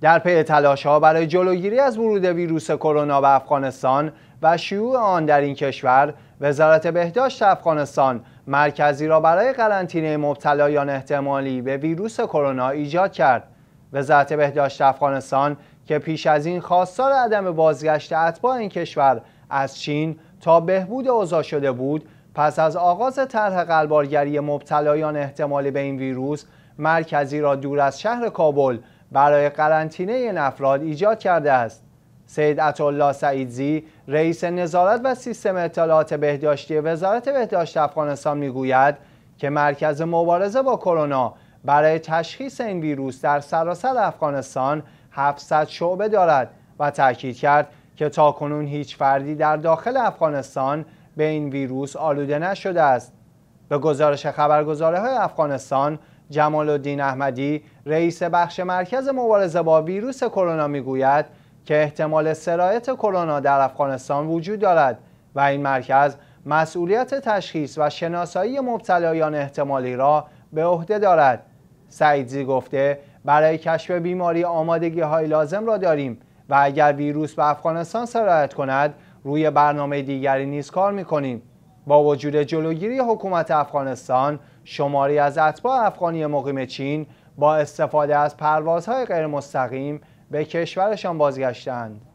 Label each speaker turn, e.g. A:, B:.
A: در پی تلاش ها برای جلوگیری از ورود ویروس کرونا به افغانستان و شیوع آن در این کشور وزارت بهداشت افغانستان مرکزی را برای قرنطینه مبتلایان احتمالی به ویروس کرونا ایجاد کرد وزارت بهداشت افغانستان که پیش از این خواستار عدم بازگشت اتباع این کشور از چین تا بهبود اوضاع شده بود پس از آغاز طرح قلبارگری مبتلایان احتمالی به این ویروس مرکزی را دور از شهر کابل برای قرنطینه این افراد ایجاد کرده است سید عطالله سعیدزی رئیس نظارت و سیستم اطلاعات بهداشتی وزارت بهداشت افغانستان میگوید که مرکز مبارزه با کرونا برای تشخیص این ویروس در سراسر افغانستان 700 شعبه دارد و تاکید کرد که تاکنون هیچ فردی در داخل افغانستان به این ویروس آلوده نشده است. به گزارش خبرگزاره های افغانستان جمال الدین احمدی رئیس بخش مرکز مبارزه با ویروس کرونا میگوید که احتمال سرایت کرونا در افغانستان وجود دارد و این مرکز مسئولیت تشخیص و شناسایی مبتلایان احتمالی را به عهده دارد سعیدزی گفته برای کشف بیماری آمادگی های لازم را داریم و اگر ویروس به افغانستان سرایت کند روی برنامه دیگری نیز کار می کنیم با وجود جلوگیری حکومت افغانستان شماری از اتباع افغانی مقیم چین با استفاده از پروازهای مستقیم به کشورشان بازگشتند